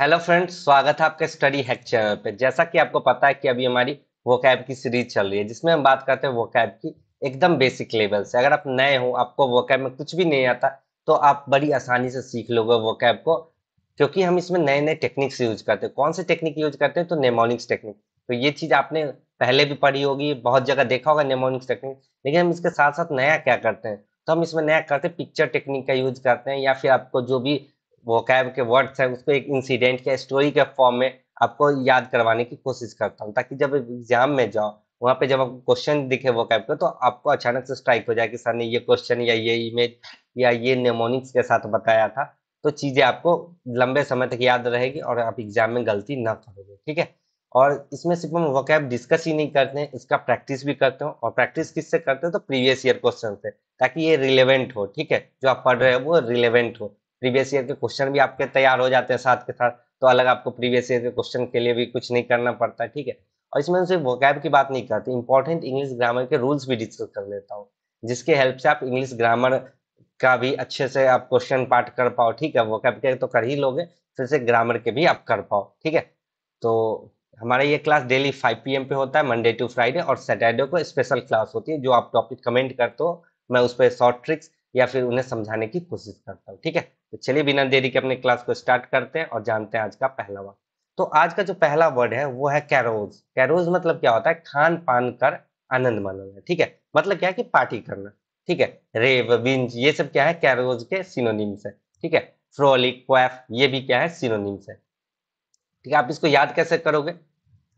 hello friends स्वागत है आपके स्टडी हैक चैनल पे जैसा कि आपको पता है कि अभी हमारी वो कैब की सीरीज चल रही है जिसमें हम बात करते हैं वो कैब की एकदम बेसिक लेवल से अगर आप नए हो आपको वो कैब में कुछ भी नहीं आता तो आप बड़ी आसानी से सीख लोगे वो कैब को क्योंकि हम इसमें नए नए टेक्निक्स यूज करते हैं कौन से टेक्निक यूज करते हैं तो नेमोनिक्स टेक्निक तो ये चीज़ आपने पहले भी पढ़ी होगी बहुत जगह देखा होगा नेमोनिक्स टेक्निक लेकिन हम इसके साथ साथ नया क्या करते हैं तो हम इसमें नया करते हैं पिक्चर टेक्निक का यूज करते हैं या फिर आपको जो भी वोकैब के वर्ड्स हैं उसको एक इंसिडेंट या स्टोरी के फॉर्म में आपको याद करवाने की कोशिश करता हूँ ताकि जब एग्जाम में जाओ वहाँ पे जब आपको क्वेश्चन दिखे वो कैब का तो आपको अचानक से स्ट्राइक हो जाए कि सर ने ये क्वेश्चन या ये इमेज या ये नेमोनिक्स के साथ बताया था तो चीज़ें आपको लंबे समय तक याद रहेगी और आप एग्जाम में गलती ना करोगे ठीक है और इसमें सिर्फ हम वो कैब डिस्कस ही नहीं करते हैं इसका प्रैक्टिस भी करते हो और प्रैक्टिस किससे करते हो तो प्रीवियस ईयर क्वेश्चन से ताकि ये रिलेवेंट हो ठीक है जो आप पढ़ रहे हो वो रिलेवेंट हो प्रीवियस ईयर के क्वेश्चन भी आपके तैयार हो जाते हैं साथ के साथ तो अलग आपको प्रीवियस ईयर के क्वेश्चन के लिए भी कुछ नहीं करना पड़ता ठीक है और इसमें सिर्फ वोकैब की बात नहीं करती इंपॉर्टेंट इंग्लिश ग्रामर के रूल्स भी डिस्कस कर लेता हूँ जिसके हेल्प से आप इंग्लिश ग्रामर का भी अच्छे से आप क्वेश्चन पाठ कर पाओ ठीक है वोकैब के तो कर ही लोगे फिर से ग्रामर के भी आप कर पाओ ठीक है तो हमारा ये क्लास डेली 5 पीएम पे होता है मंडे टू फ्राइडे और सैटरडे को स्पेशल क्लास होती है जो आप टॉपिक कमेंट करते हो मैं उस पर शॉर्ट ट्रिक्स या फिर उन्हें समझाने की कोशिश करता हूँ ठीक है तो चलिए बिना देरी के अपने क्लास को स्टार्ट करते हैं और जानते हैं आज का पहला वर्ड तो आज का जो पहला वर्ड है वो है कैरोज कैरोज मतलब क्या होता है खान पान कर आनंद मानना ठीक है मतलब क्या है कि पार्टी करना ठीक है रेव विंज ये सब क्या है कैरोज के सिनोनिम्स है ठीक है फ्रोलिक क्वैफ ये भी क्या है सिनोनिम्स है ठीक है आप इसको याद कैसे करोगे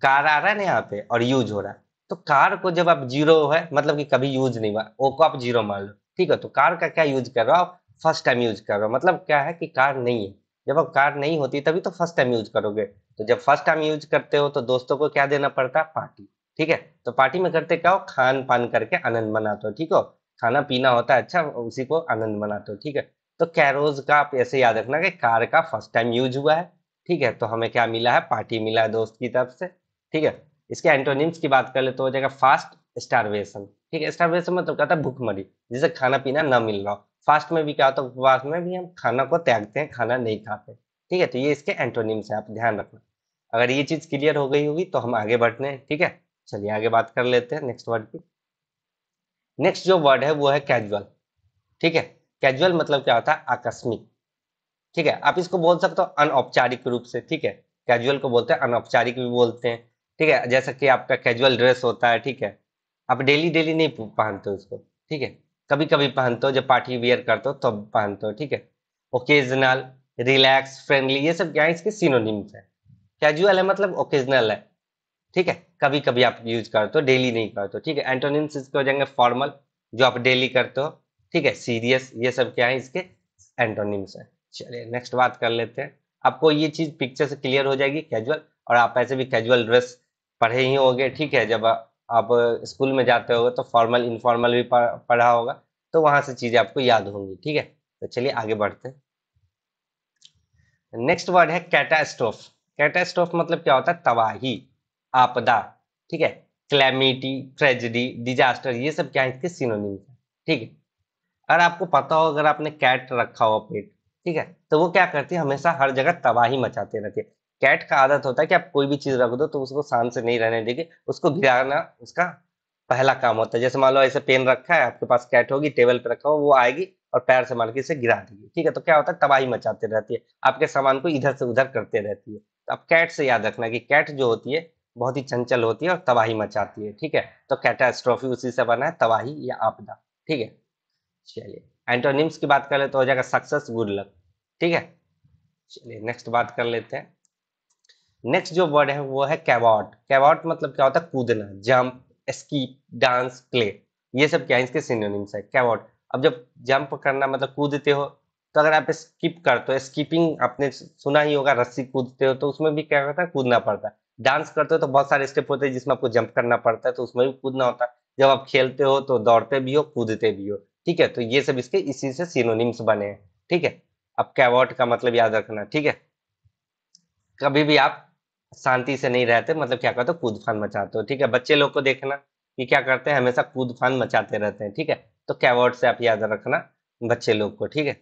कार आ रहा है ना यहाँ पे और यूज हो रहा है तो कार को जब आप जीरो है मतलब कि कभी यूज नहीं हुआ ओ को आप जीरो मान लो ठीक है तो कार का क्या यूज कर रहे हो आप फर्स्ट टाइम यूज कर रहे हो मतलब क्या है कि कार नहीं है जब आप कार नहीं होती तभी तो फर्स्ट टाइम यूज करोगे तो जब फर्स्ट टाइम यूज करते हो तो दोस्तों को क्या देना पड़ता है पार्टी ठीक है तो पार्टी में करते क्या हो खान पान करके आनंद मनाते हो ठीक हो खाना पीना होता है अच्छा उसी को आनंद मनाते हो ठीक है तो कैरोज का आप ऐसे याद रखना कि कार का फर्स्ट टाइम यूज हुआ है ठीक है तो हमें क्या मिला है पार्टी मिला है दोस्त की तरफ से ठीक है इसके एंटोनिम्स की बात कर ले तो हो जाएगा फास्ट स्टारवेशन ठीक है स्टारवेशन मतलब होता है भूखमरी जिसे खाना पीना ना मिल रहा फास्ट में भी क्या होता है उपवास में भी हम खाना को त्यागते हैं खाना नहीं खाते ठीक है तो ये इसके एंटोनिम्स है आप ध्यान रखना अगर ये चीज क्लियर हो गई होगी तो हम आगे बढ़ते हैं ठीक है चलिए आगे बात कर लेते हैं नेक्स्ट वर्ड की नेक्स्ट जो वर्ड है वो है कैजुअल ठीक है कैजुअल मतलब क्या होता है आकस्मिक ठीक है आप इसको बोल सकते हो अनौपचारिक रूप से ठीक है कैजुअल को बोलते हैं अनौपचारिक भी बोलते हैं ठीक है जैसा कि आपका कैजुअल ड्रेस होता है ठीक है आप डेली डेली नहीं पहनते हो उसको ठीक है कभी कभी पहनते हो जब पार्टी वियर करते हो तब तो पहनते हो ठीक है ओकेजनल रिलैक्स फ्रेंडली ये सब क्या है इसके सिनोनिम्स है कैजुअल है मतलब ओकेजनल है ठीक है कभी कभी आप यूज करते हो डेली नहीं करते हो ठीक है एंटोनिम्स इसके हो जाएंगे फॉर्मल जो आप डेली करते हो ठीक है सीरियस ये सब क्या है इसके एंटोनिम्स है चलिए नेक्स्ट बात कर लेते हैं आपको ये चीज पिक्चर से क्लियर हो जाएगी कैजुअल और आप ऐसे भी कैजुअल ड्रेस पढ़े ही होंगे ठीक है जब आप स्कूल में जाते होगे तो फॉर्मल इनफॉर्मल भी पढ़ा होगा तो वहां से चीज़ें आपको याद होंगी ठीक है तो चलिए आगे बढ़ते नेक्स्ट वर्ड है कैटास्ट्रोफ कैटास्ट्रोफ मतलब क्या होता है तबाही आपदा ठीक है क्लैमिटी ट्रेजिडी डिजास्टर ये सब क्या है इसके सिनोनिम ठीक है अगर आपको पता हो अगर आपने कैट रखा हो पेट ठीक है तो वो क्या करती है हमेशा हर जगह तबाही मचाते रहती है कैट का आदत होता है कि आप कोई भी चीज रख दो तो उसको शांत से नहीं रहने देगी उसको गिराना उसका पहला काम होता है जैसे मान लो ऐसे पेन रखा है आपके पास कैट होगी टेबल पे रखा हो वो आएगी और पैर से मार के इसे गिरा देगी ठीक है तो क्या होता है तबाही मचाते रहती है आपके सामान को इधर से उधर करते रहती है तो आप कैट से याद रखना कि कैट जो होती है बहुत ही चंचल होती है और तबाही मचाती है ठीक है तो कैटास्ट्रॉफी उसी से बना है तबाही या आपदा ठीक है चलिए एंटोनिम्स की बात कर ले तो हो जाएगा सक्सेस गुड लक ठीक है चलिए नेक्स्ट बात कर लेते हैं नेक्स्ट जो वर्ड है वो है कैबॉट कैबॉट मतलब क्या होता है कूदना जंप स्कीप डांस प्ले ये सब क्या है इसके सिनोनिम्स है कैबॉट अब जब जंप करना मतलब कूदते हो तो अगर आप स्किप करते हो स्कीपिंग आपने सुना ही होगा रस्सी कूदते हो तो उसमें भी क्या होता है कूदना पड़ता है डांस करते हो तो बहुत सारे स्टेप होते हैं जिसमें आपको जंप करना पड़ता है तो उसमें भी कूदना होता है जब आप खेलते हो तो दौड़ते भी हो कूदते भी हो ठीक है तो ये सब इसके इसी से सिनोनिम्स बने हैं ठीक है अब कैवॉट का मतलब याद रखना ठीक है कभी भी आप शांति से नहीं रहते मतलब क्या करते कूद फान मचाते हो ठीक है बच्चे लोग को देखना कि क्या करते हैं हमेशा कूद फान मचाते रहते हैं ठीक है तो कैवर्ड से आप याद रखना बच्चे लोग को ठीक है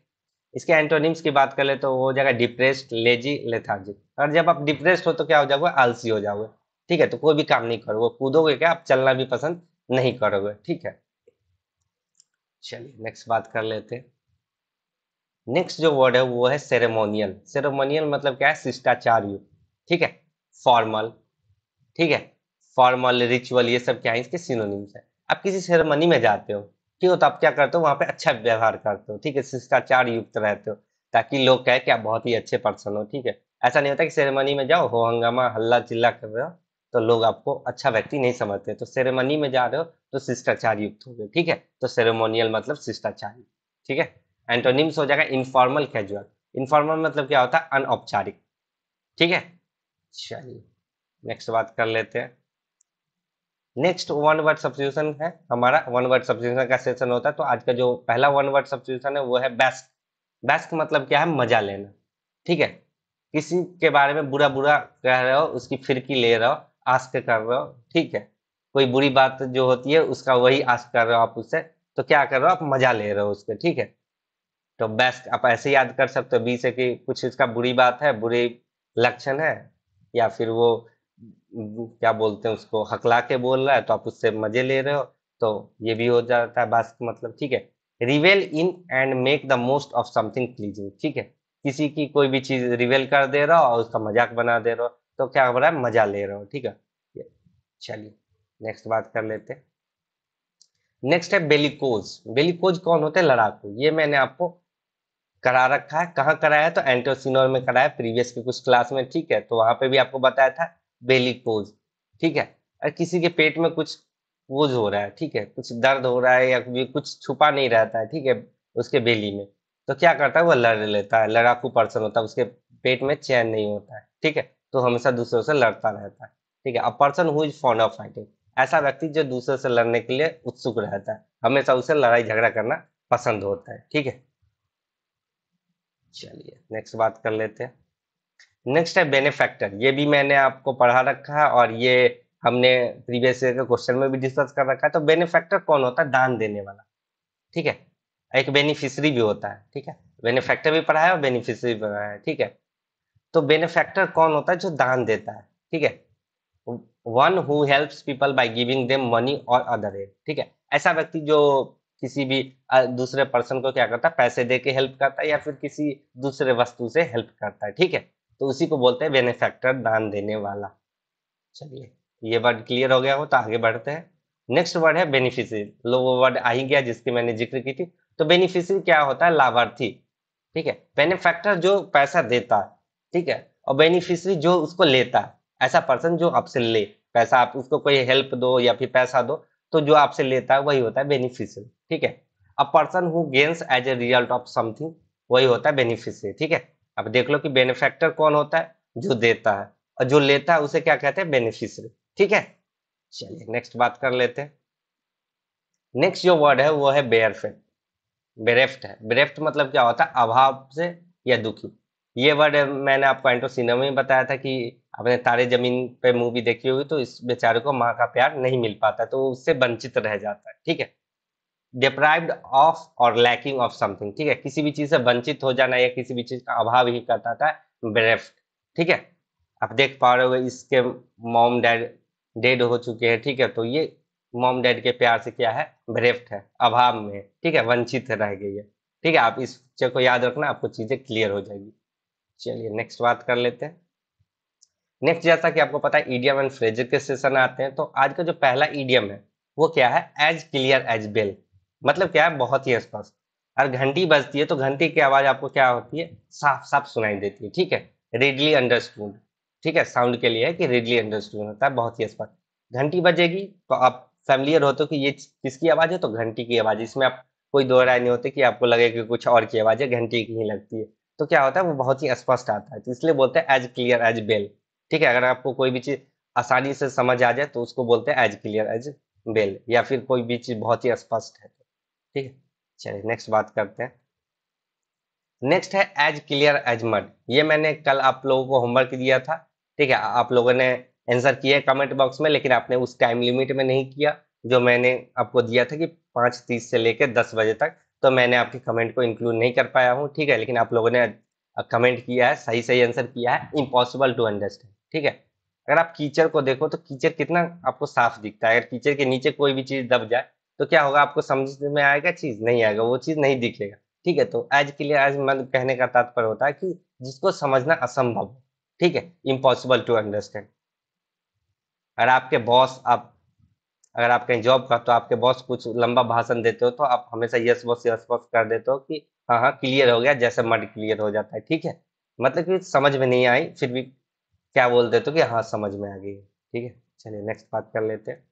इसके एंटोनिम्स की बात कर ले तो वो हो जाएगा डिप्रेस्ड लेजी लेथार्जिक और जब आप डिप्रेस्ड हो तो क्या हो जाओगे आलसी हो जाओगे ठीक है तो कोई भी काम नहीं करोगे कूदोगे क्या आप चलना भी पसंद नहीं करोगे ठीक है चलिए नेक्स्ट बात कर लेते नेक्स्ट जो वर्ड है वो है सेरेमोनियल सेरेमोनियल मतलब क्या है शिष्टाचार ठीक है फॉर्मल ठीक है फॉर्मल रिचुअल ये सब क्या है इसके सिनोनिम्स है आप किसी सेरेमनी में जाते हो ठीक हो तो आप क्या करते हो वहां पे अच्छा व्यवहार करते हो ठीक है शिष्टाचार युक्त रहते हो ताकि लोग कहे कि आप बहुत ही अच्छे पर्सन हो ठीक है ऐसा नहीं होता कि सेरेमनी में जाओ हो हंगामा हल्ला चिल्ला कर रहे हो तो लोग आपको अच्छा व्यक्ति नहीं समझते तो सेरेमनी में जा रहे हो तो शिष्टाचार युक्त हो गए ठीक है तो सेरेमोनियल मतलब शिष्टाचार ठीक है एंटोनिम्स हो जाएगा इनफॉर्मल कैजुअल इनफॉर्मल मतलब क्या होता है अनौपचारिक ठीक है चलिए नेक्स्ट बात कर लेते हैं नेक्स्ट वन वर्ड सब्सिट्यूशन है हमारा वन वर्ड सब्सिट्यूशन का सेशन होता है तो आज का जो पहला वन वर्ड सब्सिट्यूशन है वो है बेस्ट बेस्ट मतलब क्या है मजा लेना ठीक है किसी के बारे में बुरा बुरा कह रहे हो उसकी फिरकी ले रहे हो आस्क कर रहे हो ठीक है कोई बुरी बात जो होती है उसका वही आस्क कर रहे हो आप उससे तो क्या कर रहे हो आप मजा ले रहे हो उसके ठीक है तो बेस्ट आप ऐसे याद कर सकते हो बी से कि कुछ इसका बुरी बात है बुरी लक्षण है या फिर वो क्या बोलते हैं उसको हकला के बोल रहा है तो आप उससे मजे ले रहे हो तो ये भी हो जाता है बस मतलब ठीक है revel in and make the most of something pleasing ठीक है किसी की कोई भी चीज रिवेल कर दे रहा हो और उसका मजाक बना दे रहा हो तो क्या हो रहा है मजा ले रहे हो ठीक है चलिए नेक्स्ट बात कर लेते नेक्स्ट है बेलिकोज बेलिकोज कौन होते हैं लड़ाकू ये मैंने आपको करा रखा है कहाँ कराया है तो एंटोसिनोर में कराया प्रीवियस के कुछ क्लास में ठीक है तो वहां पे भी आपको बताया था बेली कोज ठीक है और किसी के पेट में कुछ कोज हो रहा है ठीक है कुछ दर्द हो रहा है या कुछ छुपा नहीं रहता है ठीक है उसके बेली में तो क्या करता है वो लड़ लेता है लड़ाकू पर्सन होता है उसके पेट में चैन नहीं होता है ठीक है तो हमेशा दूसरों से लड़ता रहता है ठीक है a person who is fond of fighting ऐसा व्यक्ति जो दूसरे से लड़ने के लिए उत्सुक रहता है हमेशा उसे लड़ाई झगड़ा करना पसंद होता है ठीक है चलिए नेक्स्ट बात कर लेते हैं नेक्स्ट है बेनिफैक्टर ये भी मैंने आपको पढ़ा रखा है और ये हमने प्रीवियस ईयर के क्वेश्चन में भी डिस्कस कर रखा है तो बेनिफैक्टर कौन होता है दान देने वाला ठीक है एक बेनिफिशरी भी होता है ठीक है बेनिफैक्टर भी पढ़ा है और बेनिफिशरी भी पढ़ा है ठीक है तो बेनिफैक्टर कौन होता है जो दान देता है ठीक है one who helps people by giving them money और अदर एड ठीक है ऐसा व्यक्ति जो किसी भी दूसरे पर्सन को क्या करता है पैसे दे के हेल्प करता है या फिर किसी दूसरे वस्तु से हेल्प करता है ठीक है तो उसी को बोलते हैं बेनिफैक्टर दान देने वाला चलिए ये वर्ड क्लियर हो गया हो तो आगे बढ़ते हैं नेक्स्ट वर्ड है बेनिफिशियरी लो वो वर्ड आ ही गया जिसकी मैंने जिक्र की थी तो बेनिफिशियरी क्या होता है लाभार्थी ठीक है बेनिफैक्टर जो पैसा देता है ठीक है और बेनिफिशरी जो उसको लेता है ऐसा पर्सन जो आपसे ले पैसा आप उसको कोई हेल्प दो या फिर पैसा दो तो जो आपसे लेता है वही होता है बेनिफिशियरी ठीक है a person who gains as a result of something वही होता है बेनिफिशरी ठीक है अब देख लो कि बेनिफैक्टर कौन होता है जो देता है और जो लेता है उसे क्या कहते हैं बेनिफिशरी ठीक है चलिए नेक्स्ट बात कर लेते हैं नेक्स्ट जो वर्ड है वो है बेयरफेट बेरेफ्ट है बेरेफ्ट मतलब क्या होता है अभाव से या दुखी ये वर्ड मैंने आपको सिनेमा में बताया था कि आपने तारे जमीन पे मूवी देखी होगी तो इस बेचारे को माँ का प्यार नहीं मिल पाता तो उससे वंचित रह जाता है ठीक है डिप्राइव्ड ऑफ और लैकिंग ऑफ समथिंग ठीक है किसी भी चीज से वंचित हो जाना या किसी भी चीज का अभाव ही करता था बेरेफ्ट ठीक है आप देख पा रहे हो इसके मॉम डैड डेड हो चुके हैं ठीक है तो ये मॉम डैड के प्यार से क्या है ब्रेफ्ट है अभाव में ठीक है वंचित रह गई है ठीक है आप इस चीज को याद रखना आपको चीजें क्लियर हो जाएगी चलिए नेक्स्ट बात कर लेते हैं नेक्स्ट जैसा कि आपको पता है ईडीएम एंड फ्रेजर के सेशन आते हैं तो आज का जो पहला ईडीएम है वो क्या है एज क्लियर एज बेल मतलब क्या है बहुत ही स्पष्ट अगर घंटी बजती है तो घंटी की आवाज आपको क्या होती है साफ साफ सुनाई देती है ठीक है रेडली अंडरस्टूड ठीक है साउंड के लिए है कि रेडली अंडरस्टूड होता है बहुत ही स्पष्ट घंटी बजेगी तो आप फैमिलियर हो तो कि ये किसकी आवाज़ है तो घंटी की आवाज़ इसमें आप कोई दो राय नहीं होती कि आपको लगे कि कुछ और की आवाज़ है घंटी की ही लगती है तो क्या होता है वो बहुत ही स्पष्ट आता है तो इसलिए बोलते हैं एज क्लियर एज बेल ठीक है अगर आपको कोई भी चीज़ आसानी से समझ आ जाए तो उसको बोलते हैं एज क्लियर एज बेल या फिर कोई भी चीज़ बहुत ही स्पष्ट है ठीक है चलिए नेक्स्ट बात करते हैं नेक्स्ट है एज क्लियर एज मड ये मैंने कल आप लोगों को होमवर्क दिया था ठीक है आप लोगों ने आंसर किया है कमेंट बॉक्स में लेकिन आपने उस टाइम लिमिट में नहीं किया जो मैंने आपको दिया था कि पाँच तीस से लेकर दस बजे तक तो मैंने आपके कमेंट को इंक्लूड नहीं कर पाया हूँ ठीक है लेकिन आप लोगों ने कमेंट किया है सही सही आंसर किया है इम्पॉसिबल टू अंडरस्टैंड ठीक है अगर आप कीचड़ को देखो तो कीचड़ कितना आपको साफ दिखता है अगर कीचड़ के नीचे कोई भी चीज़ दब जाए तो क्या होगा आपको समझ में आएगा चीज नहीं आएगा वो चीज नहीं दिखेगा ठीक है तो आज के लिए आज मन कहने का तात्पर्य होता है कि जिसको समझना असंभव है ठीक है इम्पॉसिबल टू अंडरस्टैंड अगर आपके बॉस आप अगर आप कहीं जॉब का तो आपके बॉस कुछ लंबा भाषण देते हो तो आप हमेशा यस बॉस यस बॉस कर देते हो कि हाँ हाँ क्लियर हो गया जैसे मर्ड क्लियर हो जाता है ठीक है मतलब कि समझ में नहीं आई फिर भी क्या बोल देते हो तो कि हाँ समझ में आ गई ठीक है चलिए नेक्स्ट बात कर लेते हैं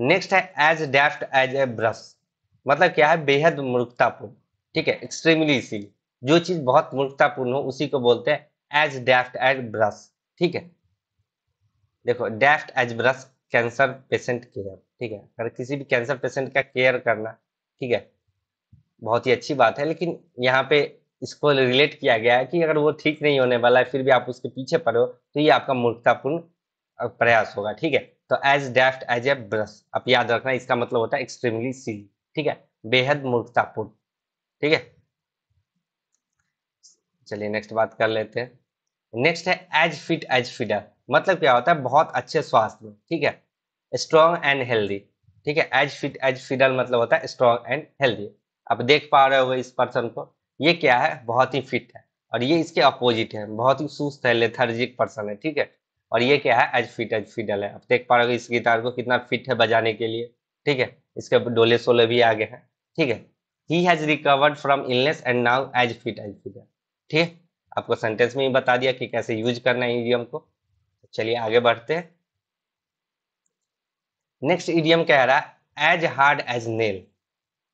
नेक्स्ट है as deft as a brush मतलब क्या है बेहद मूर्खतापूर्ण ठीक है एक्सट्रीमली इसी जो चीज बहुत मूर्खतापूर्ण हो उसी को बोलते हैं एज डेफ्ट एज ब्रश ठीक है देखो deft as brush cancer patient care ठीक है अगर किसी भी कैंसर पेशेंट का केयर करना ठीक है बहुत ही अच्छी बात है लेकिन यहाँ पे इसको रिलेट किया गया है कि अगर वो ठीक नहीं होने वाला है फिर भी आप उसके पीछे पड़ो तो ये आपका मूर्खतापूर्ण प्रयास होगा ठीक है तो as deft as a brush अब याद रखना इसका मतलब होता है एक्सट्रीमली सी ठीक है बेहद मूर्खतापूर्ण ठीक है चलिए नेक्स्ट बात कर लेते हैं नेक्स्ट है एज फिट एज फिडर मतलब क्या होता है बहुत अच्छे स्वास्थ्य में ठीक है स्ट्रॉन्ग एंड हेल्दी ठीक है एज फिट एज फिडर मतलब होता है स्ट्रॉन्ग एंड हेल्दी आप देख पा रहे हो इस पर्सन को ये क्या है बहुत ही फिट है और ये इसके अपोजिट है बहुत ही सुस्त है लेथर्जिक पर्सन है ठीक है और ये क्या है एज फिट एज फिडल है आप देख पा रहे इस गिटार को कितना फिट है बजाने के लिए ठीक है इसके डोले सोले भी आगे हैं ठीक है he has recovered from illness and now as fit as fiddle ठीक है आपको सेंटेंस में ही बता दिया कि कैसे यूज करना है ईडियम को चलिए आगे बढ़ते हैं नेक्स्ट ईडियम कह रहा है एज हार्ड एज नेल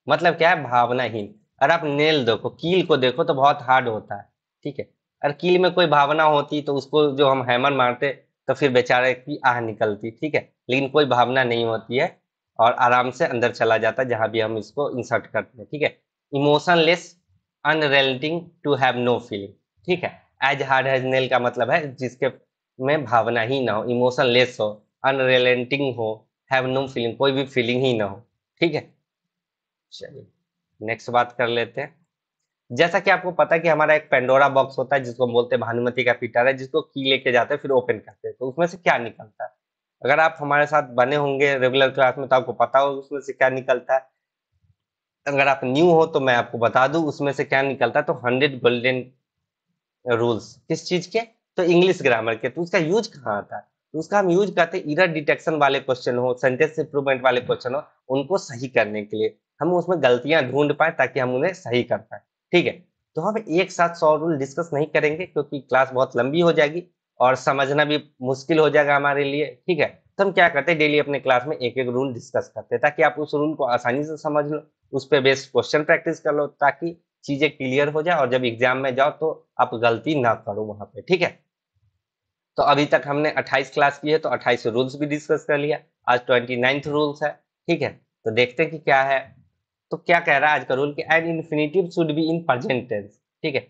मतलब क्या है भावनाहीन अगर आप नेल देखो कील को देखो तो बहुत हार्ड होता है ठीक है अगर कील में कोई भावना होती तो उसको जो हम हैमर मारते तो फिर बेचारे की आह निकलती ठीक है लेकिन कोई भावना नहीं होती है और आराम से अंदर चला जाता है जहां भी हम इसको इंसर्ट करते हैं ठीक है emotionless unrelenting to have no feeling ठीक है एज हार्ड एज नेल का मतलब है जिसके में भावना ही ना हो इमोशनलेस हो अनरेलेंटिंग हो हैव नो फीलिंग कोई भी फीलिंग ही ना हो ठीक है चलिए नेक्स्ट बात कर लेते हैं जैसा कि आपको पता है कि हमारा एक पेंडोरा बॉक्स होता है जिसको बोलते हैं भानुमति का पिटारा है जिसको की लेके जाते हैं फिर ओपन करते हैं तो उसमें से क्या निकलता है अगर आप हमारे साथ बने होंगे रेगुलर क्लास में तो आपको पता होगा उसमें से क्या निकलता है अगर आप न्यू हो तो मैं आपको बता दूं उसमें से क्या निकलता है तो हंड्रेड गोल्डन रूल्स किस चीज के तो इंग्लिश ग्रामर के तो उसका यूज कहाँ आता है तो उसका हम यूज करते हैं इरर डिटेक्शन वाले क्वेश्चन हो सेंटेंस इंप्रूवमेंट वाले क्वेश्चन हो उनको सही करने के लिए हम उसमें गलतियां ढूंढ पाए ताकि हम उन्हें सही कर पाए ठीक है तो हम एक साथ सौ रूल डिस्कस नहीं करेंगे क्योंकि क्लास बहुत लंबी हो जाएगी और समझना भी मुश्किल हो जाएगा हमारे लिए ठीक है तो हम क्या करते हैं डेली अपने क्लास में एक एक रूल डिस्कस करते हैं ताकि आप उस रूल को आसानी से समझ लो उस पर बेस्ट क्वेश्चन प्रैक्टिस कर लो ताकि चीजें क्लियर हो जाए और जब एग्जाम में जाओ तो आप गलती ना करो वहां पे ठीक है तो अभी तक हमने 28 क्लास की है तो 28 रूल्स भी डिस्कस कर लिया आज ट्वेंटी रूल्स है ठीक है तो देखते हैं कि क्या है तो क्या कह रहा है आज का रूल की an infinitive should be in present tense ठीक है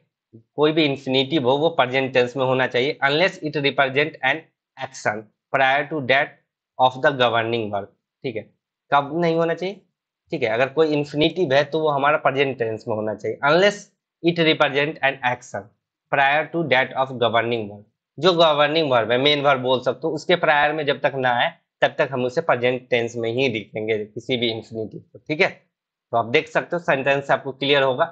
कोई भी इन्फिनेटिव हो वो प्रेजेंट टेंस में होना चाहिए unless it represent an action prior to date of the governing verb ठीक है कब नहीं होना चाहिए ठीक है अगर कोई इन्फिनेटिव है तो वो हमारा प्रेजेंट टेंस में होना चाहिए unless it represent an action prior to date of governing verb जो गवर्निंग वर्ब है मेन वर्ब बोल सकते हो उसके प्रायर में जब तक ना आए तब तक हम उसे प्रेजेंट टेंस में ही लिखेंगे किसी भी इन्फिनेटिव को ठीक है तो आप देख सकते हो सेंटेंस आपको क्लियर होगा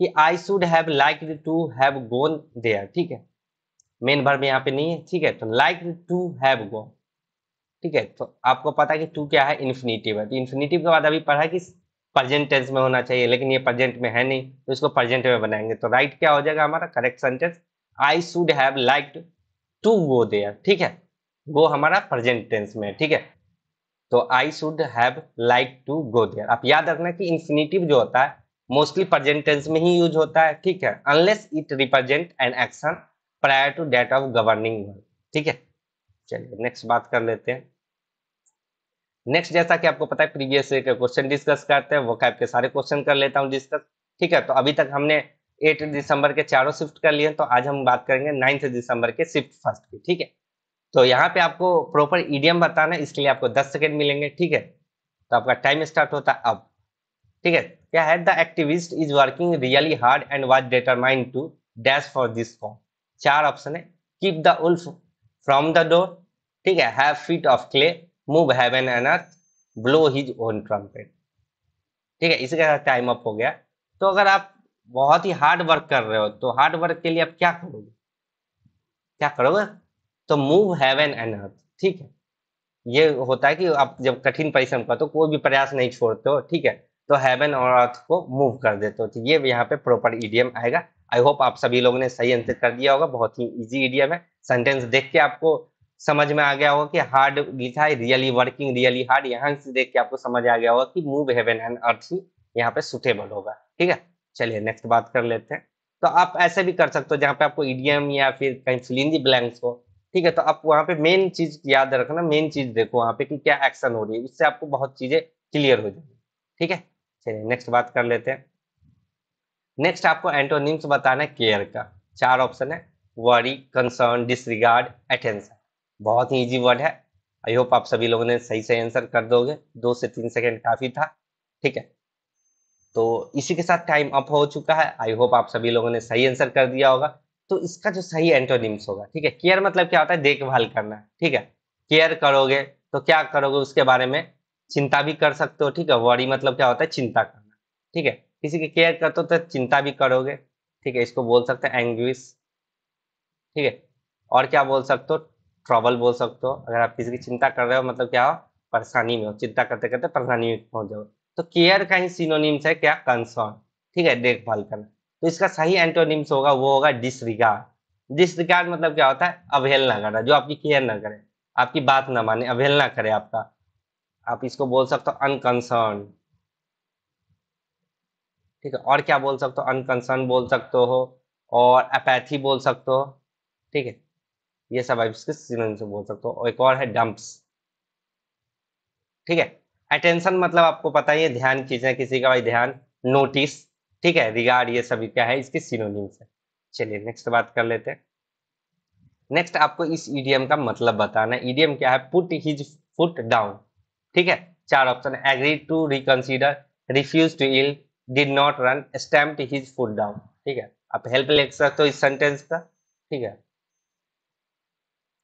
कि I should have like to have gone there ठीक है मेन भर में यहाँ पे नहीं है ठीक है तो लाइक टू हैव गोन ठीक है तो आपको पता है कि टू क्या है इन्फिनिटिव है तो इन्फिनिटिव के बाद अभी पढ़ा है कि प्रेजेंट टेंस में होना चाहिए लेकिन ये प्रेजेंट में है नहीं तो इसको प्रेजेंट में बनाएंगे तो राइट क्या हो जाएगा हमारा correct sentence I should have like to go there ठीक है गो हमारा प्रेजेंट टेंस में है ठीक है तो I should have like to go there आप याद रखना कि इंफिनिटिव जो होता है मोस्टली प्रेजेंट टेंस में ही यूज होता है ठीक है unless it represent an action prior to date of governing ठीक है चलिए नेक्स्ट बात कर लेते हैं नेक्स्ट जैसा कि आपको पता है प्रीवियस क्वेश्चन डिस्कस करते हैं वो कैप के सारे क्वेश्चन कर लेता हूँ डिस्कस ठीक है तो अभी तक हमने एट दिसंबर के चारों शिफ्ट कर लिए तो आज हम बात करेंगे नाइन्थ दिसंबर के शिफ्ट फर्स्ट की ठीक है तो यहाँ पे आपको प्रॉपर ईडीएम बताना है इसके लिए आपको दस सेकेंड मिलेंगे ठीक है तो आपका टाइम स्टार्ट होता है अब ठीक है क्या है the activist is working really hard and was determined to dash for this form चार ऑप्शन है keep the wolf from the door ठीक है have feet of clay move heaven and earth blow his own trumpet ठीक है इसके साथ time up हो गया तो अगर आप बहुत ही हार्ड वर्क कर रहे हो तो हार्ड वर्क के लिए आप क्या करोगे क्या करोगे तो मूव हेवन एंड अर्थ ठीक है ये होता है कि आप जब कठिन परिश्रम करते हो कोई भी प्रयास नहीं छोड़ते हो ठीक है तो हेवन और अर्थ को मूव कर देते हो तो ये यहाँ पे प्रॉपर ईडियम आएगा आई होप आप सभी लोगों ने सही आंसर कर दिया होगा बहुत ही इजी ईडियम है सेंटेंस देख के आपको समझ में आ गया होगा कि हार्ड लिखा है रियली वर्किंग रियली हार्ड यहाँ से देख के आपको समझ आ गया होगा कि मूव हेवन एंड अर्थ ही यहाँ पे सुटेबल होगा ठीक है चलिए नेक्स्ट बात कर लेते हैं तो आप ऐसे भी कर सकते हो जहाँ पे आपको ईडीएम या फिर कहीं फिलिंदी ब्लैंक्स हो ठीक है तो आप वहाँ पे मेन चीज याद रखना मेन चीज देखो वहाँ पे कि क्या एक्शन हो रही है इससे आपको बहुत चीजें क्लियर हो जाएगी ठीक है चलिए नेक्स्ट बात कर लेते हैं नेक्स्ट आपको एंटोनिम्स बताना है केयर का चार ऑप्शन है वरी कंसर्न डिसरिगार्ड अटेंशन बहुत ही इजी वर्ड है आई होप आप सभी लोगों ने सही से आंसर कर दोगे दो से तीन सेकेंड काफी था ठीक है तो इसी के साथ टाइम अप हो चुका है आई होप आप सभी लोगों ने सही आंसर कर दिया होगा तो इसका जो सही एंटोनिम्स होगा ठीक है केयर मतलब क्या होता है देखभाल करना ठीक है केयर करोगे तो क्या करोगे उसके बारे में चिंता भी कर सकते हो ठीक है वरी मतलब क्या होता है चिंता करना ठीक है किसी की केयर करते हो तो चिंता भी करोगे ठीक है इसको बोल सकते हैं एंग्विश ठीक है और क्या बोल सकते हो ट्रबल बोल सकते हो अगर आप किसी की चिंता कर रहे हो मतलब क्या हो परेशानी में हो चिंता करते करते परेशानी में पहुंच जाओ तो केयर का ही सिनोनिम्स है क्या कंसर्न ठीक है देखभाल करना तो इसका सही एंटोनिम्स होगा वो होगा डिसरिगार्ड डिसरिगार्ड मतलब क्या होता है अवहेलना करना जो आपकी केयर ना करे आपकी बात ना माने अवहेलना करे आपका आप इसको बोल सकते हो अनकंसर्न ठीक है और क्या बोल सकते हो अनकंसर्न बोल सकते हो और अपैथी बोल सकते हो ठीक है ये सब आप इसके सिनोनिम से बोल सकते हो एक और है डम्प्स ठीक है अटेंशन मतलब आपको पता ही है ध्यान खींचना किसी का भाई ध्यान नोटिस ठीक है रिगार्ड ये सभी क्या है इसके सिनोनिम से चलिए नेक्स्ट बात कर लेते हैं नेक्स्ट आपको इस ईडीएम का मतलब बताना है ईडीएम क्या है पुट हिज फुट डाउन ठीक है चार option agree to reconsider refuse to yield did not run stamp his foot down ठीक है आप हेल्प ले सकते हो इस सेंटेंस का ठीक है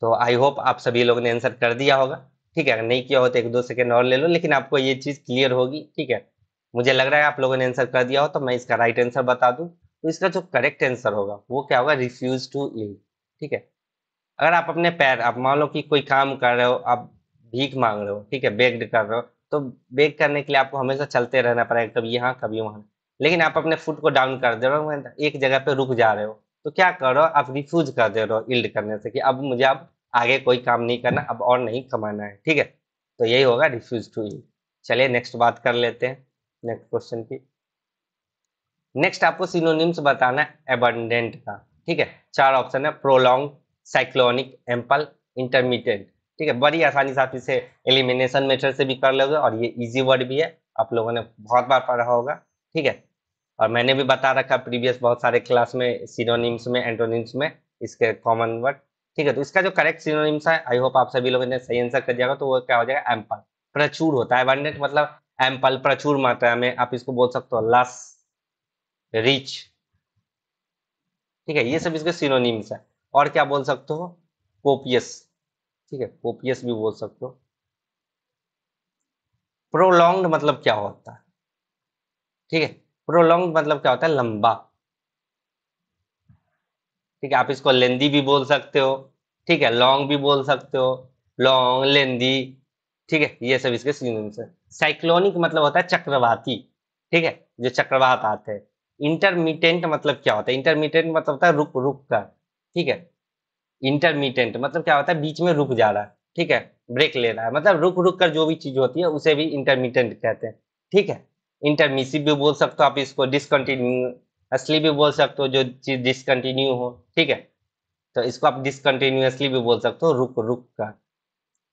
तो आई होप आप सभी लोग ने आंसर कर दिया होगा ठीक है अगर नहीं किया हो तो एक दो सेकेंड और ले लो लेकिन आपको ये चीज क्लियर होगी ठीक है मुझे लग रहा है आप लोगों ने आंसर कर दिया हो तो मैं इसका राइट आंसर बता दूं तो इसका जो करेक्ट आंसर होगा वो क्या होगा रिफ्यूज टू इन ठीक है अगर आप अपने पैर आप मान लो कि कोई काम कर रहे हो आप भीख मांग रहे हो ठीक है बेग्ड कर रहे हो तो बेग करने के लिए आपको हमेशा चलते रहना पड़ेगा कभी यहाँ कभी वहां लेकिन आप अपने फुट को डाउन कर दे रहे हो एक जगह पे रुक जा रहे हो तो क्या कर रहे हो आप रिफ्यूज कर दे रहे हो इल्ड करने से कि अब मुझे अब आगे कोई काम नहीं करना अब और नहीं कमाना है ठीक है तो यही होगा रिफ्यूज टू इल्ड चलिए नेक्स्ट बात कर लेते हैं नेक्स्ट क्वेश्चन की नेक्स्ट आपको सिनोनिम्स बताना है एबंडेंट का ठीक है चार ऑप्शन है प्रोलॉन्ग साइक्लोनिक एम्पल इंटरमीडिएट ठीक है बड़ी आसानी से आप इसे एलिमिनेशन मेथड से भी कर लोगे और ये इजी वर्ड भी है आप लोगों ने बहुत बार पढ़ा होगा ठीक है और मैंने भी बता रखा प्रीवियस बहुत सारे क्लास में सिनोनिम्स में एंटोनिम्स में इसके कॉमन वर्ड ठीक है तो इसका जो करेक्ट सिनोनिम्स है आई होप आप सभी लोगों ने सही आंसर कर दिया तो वो क्या हो जाएगा एम्पल प्रचुर होता है एबंडेंट मतलब एम्पल प्रचुर मात्रा में आप इसको बोल सकते हो लस रिच ठीक है ये सब इसके सिनोनिम्स है और क्या बोल सकते हो कोपियस ठीक है कोपियस भी बोल सकते हो प्रोलॉन्ग मतलब क्या होता है ठीक है प्रोलॉन्ग मतलब क्या होता है लंबा ठीक है आप इसको लेंदी भी बोल सकते हो ठीक है लॉन्ग भी बोल सकते हो लॉन्ग लेंदी ठीक है ये सब इसके सिनोनिम्स है साइक्लोनिक मतलब होता है चक्रवाती ठीक है जो चक्रवात आते हैं इंटरमीटेंट मतलब क्या होता है इंटरमीटेंट मतलब होता है रुक रुक कर ठीक है इंटरमीटेंट मतलब क्या होता है बीच में रुक जा रहा है ठीक है ब्रेक ले रहा है मतलब रुक रुक कर जो भी चीज होती है उसे भी इंटरमीटेंट कहते हैं ठीक है इंटरमिसिव भी बोल सकते हो आप इसको डिसकंटिन्यू असली भी बोल सकते हो जो चीज डिसकंटिन्यू हो ठीक है तो इसको आप डिसकंटिन्यूसली भी बोल सकते हो रुक रुक का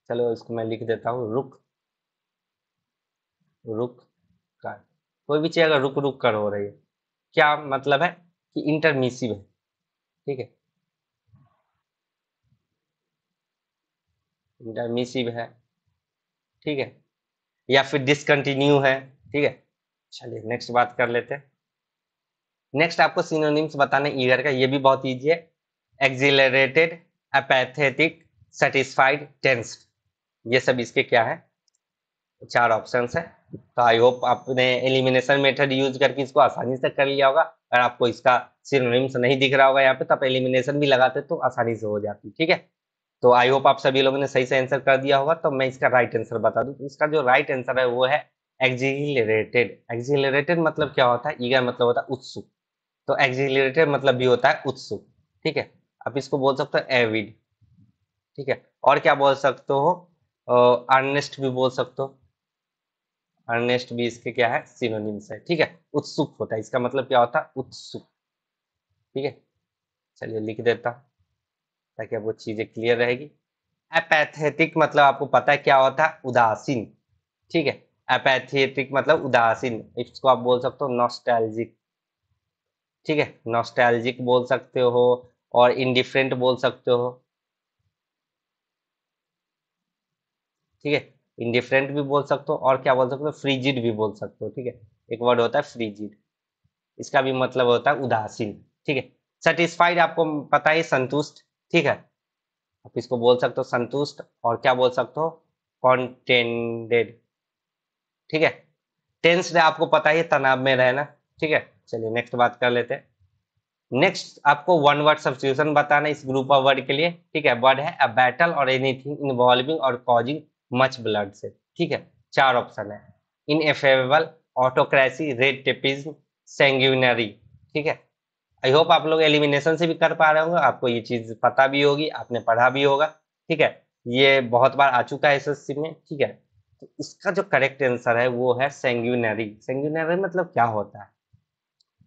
चलो इसको मैं लिख देता हूँ रुक रुक कर कोई भी चीज अगर रुक रुक कर हो रही है क्या मतलब है कि इंटरमिसिव है ठीक है इंटरमिसिव है ठीक है या फिर डिसकंटिन्यू है ठीक है चलिए नेक्स्ट बात कर लेते हैं नेक्स्ट आपको सिनोनिम्स बताने ईगर का ये भी बहुत ईजी है एक्सिलेटेड अपैथेटिक सेटिस्फाइड टेंस ये सब इसके क्या है चार ऑप्शन है तो आई होप आपने एलिमिनेशन मेथड यूज करके इसको आसानी से कर लिया होगा अगर आपको इसका सिनोनिम्स नहीं दिख रहा होगा यहाँ पे तो आप एलिमिनेशन भी लगाते तो आसानी से हो जाती ठीक है तो आई होप आप सभी लोगों ने सही से आंसर कर दिया होगा तो मैं इसका राइट आंसर बता दू तो इसका जो राइट आंसर है वो है एक्जिलेटेड एक्जिलेटेड मतलब क्या होता है ईगर मतलब होता है उत्सुक तो एक्जिलेटेड मतलब भी होता है उत्सुक ठीक है आप इसको बोल सकते हो एविड ठीक है और क्या बोल सकते हो अर्नेस्ट भी बोल सकते हो अर्नेस्ट भी इसके क्या है सिनोनिम्स है ठीक है उत्सुक होता है इसका मतलब क्या होता है उत्सुक ठीक है चलिए लिख देता ताकि वो चीजें क्लियर रहेगी एपैथेटिक मतलब आपको पता है क्या होता है उदासीन ठीक है एपैथेटिक मतलब उदासीन इसको आप बोल सकते हो नॉस्टैल्जिक ठीक है नॉस्टैल्जिक बोल सकते हो और इनडिफरेंट बोल सकते हो ठीक है इंडिफरेंट भी बोल सकते हो और क्या बोल सकते हो फ्रीजिड भी बोल सकते हो ठीक है एक वर्ड होता है फ्रीजिड इसका भी मतलब होता है उदासीन ठीक है सेटिस्फाइड आपको पता है संतुष्ट ठीक है आप इसको बोल सकते हो संतुष्ट और क्या बोल सकते हो कॉन्टेंडेड ठीक है टेंस्ड आपको पता ही तनाव में रहना ठीक है चलिए नेक्स्ट बात कर लेते हैं नेक्स्ट आपको वन वर्ड सब्सिट्यूशन बताना इस ग्रुप ऑफ वर्ड के लिए ठीक है वर्ड है a battle or anything involving or causing much blood से ठीक है चार ऑप्शन है ineffable autocracy red tapism sanguinary ठीक है आई होप आप लोग एलिमिनेशन से भी कर पा रहे होंगे आपको ये चीज पता भी होगी आपने पढ़ा भी होगा ठीक है ये बहुत बार आ चुका है एस में ठीक है तो इसका जो करेक्ट आंसर है वो है सेंग्यूनरी सेंग्यूनरी मतलब क्या होता है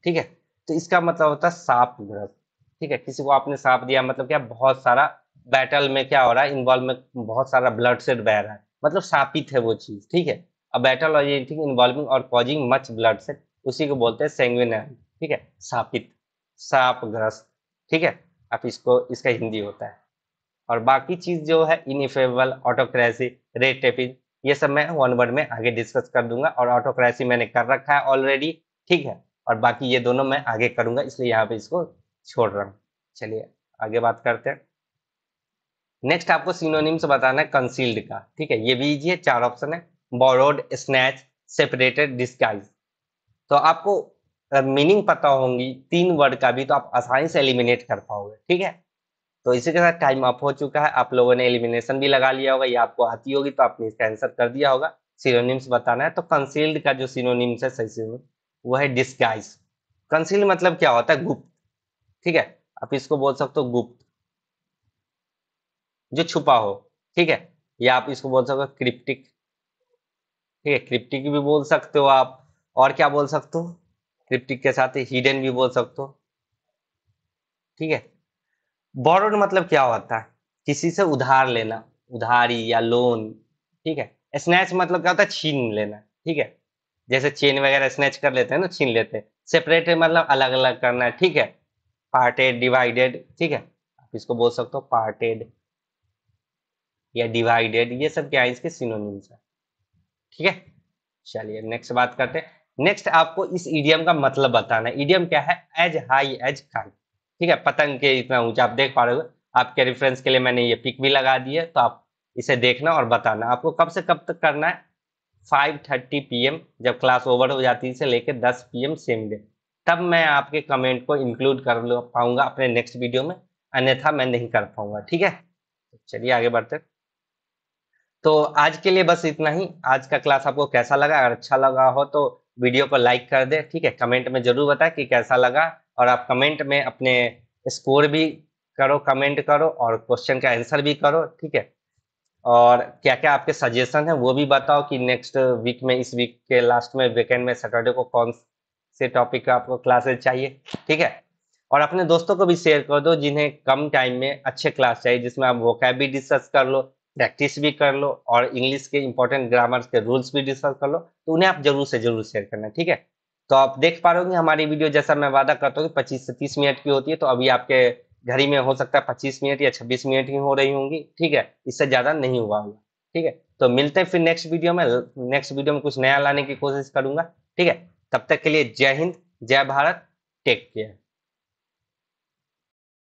ठीक है तो इसका मतलब होता है सांप ग्रस्त ठीक है किसी को आपने सांप दिया मतलब क्या बहुत सारा बैटल में क्या हो रहा है इन्वॉल्व में बहुत सारा ब्लड सेट बह रहा है मतलब सापित है वो चीज ठीक है अब बैटल और involving or causing much blood set उसी को बोलते हैं सेंग्विनरी ठीक है सापित सापग्रस्त ठीक है आप इसको इसका हिंदी होता है और बाकी चीज जो है इनिफेबल ऑटोक्रेसी रेड टेपिंग ये सब मैं वन वर्ड में आगे डिस्कस कर दूंगा और ऑटोक्रेसी मैंने कर रखा है ऑलरेडी ठीक है और बाकी ये दोनों मैं आगे करूंगा इसलिए यहाँ पे इसको छोड़ रहा हूँ चलिए आगे बात करते हैं नेक्स्ट आपको सिनोनिम्स बताना है कंसील्ड का ठीक है ये भी इजी है चार ऑप्शन है बोरोड स्नैच सेपरेटेड डिस्काइज तो आपको मीनिंग पता होंगी तीन वर्ड का भी तो आप आसानी से एलिमिनेट कर पाओगे ठीक है तो इसी के साथ टाइम अप हो चुका है आप लोगों ने एलिमिनेशन भी लगा लिया होगा या आपको आती होगी तो आपने इसका आंसर कर दिया होगा सिनोनिम्स बताना है तो कंसील्ड का जो सिनोनिम्स है सही सिनोनिम वो है डिस्काइज कंसील्ड मतलब क्या होता है गुप्त ठीक है आप इसको बोल सकते हो गुप्त जो छुपा हो ठीक है या आप इसको बोल सकते हो क्रिप्टिक ठीक है क्रिप्टिक भी बोल सकते हो आप और क्या बोल सकते हो क्रिप्टिक के साथ हिडन भी बोल सकते हो ठीक है बोरोड मतलब क्या होता है किसी से उधार लेना उधारी या लोन ठीक है स्नैच मतलब क्या होता है छीन लेना ठीक है जैसे चेन वगैरह स्नैच कर लेते हैं ना छीन लेते हैं सेपरेट मतलब अलग अलग करना ठीक है पार्टेड डिवाइडेड ठीक है आप इसको बोल सकते हो पार्टेड या डिवाइडेड ये सब क्या है इसके सिनोनिम्स है ठीक है चलिए नेक्स्ट बात करते हैं नेक्स्ट आपको इस ईडियम का मतलब बताना है ईडियम क्या है एज हाई एज काई ठीक है पतंग के इतना ऊंचा आप देख पा रहे हो आपके रेफरेंस के लिए मैंने ये पिक भी लगा दी है तो आप इसे देखना और बताना आपको कब से कब तक करना है 5:30 पीएम जब क्लास ओवर हो जाती है से लेकर 10 पीएम सेम डे तब मैं आपके कमेंट को इंक्लूड कर पाऊंगा अपने नेक्स्ट वीडियो में अन्यथा मैं नहीं कर पाऊंगा ठीक है चलिए आगे बढ़ते हैं तो आज के लिए बस इतना ही आज का क्लास आपको कैसा लगा अगर अच्छा लगा हो तो वीडियो को लाइक कर दे ठीक है कमेंट में जरूर बताए कि कैसा लगा और आप कमेंट में अपने स्कोर भी करो कमेंट करो और क्वेश्चन का आंसर भी करो ठीक है और क्या क्या आपके सजेशन है वो भी बताओ कि नेक्स्ट वीक में इस वीक के लास्ट में वीकेंड में सैटरडे को कौन से टॉपिक का आपको क्लासेस चाहिए ठीक है और अपने दोस्तों को भी शेयर कर दो जिन्हें कम टाइम में अच्छे क्लास चाहिए जिसमें आप वो भी डिस्कस कर लो प्रैक्टिस भी कर लो और इंग्लिश के इंपॉर्टेंट ग्रामर के रूल्स भी डिस्कस कर लो तो उन्हें आप जरूर से जरूर शेयर करना ठीक है तो आप देख पा रहे होंगे हमारी वीडियो जैसा मैं वादा करता हूँ पच्चीस से तीस मिनट की होती है तो अभी आपके घड़ी में हो सकता है पच्चीस मिनट या छब्बीस मिनट ही हो रही होंगी ठीक है इससे ज्यादा नहीं हुआ होगा ठीक है तो मिलते हैं फिर नेक्स्ट वीडियो में नेक्स्ट वीडियो में कुछ नया लाने की कोशिश करूंगा ठीक है तब तक के लिए जय हिंद जय भारत टेक केयर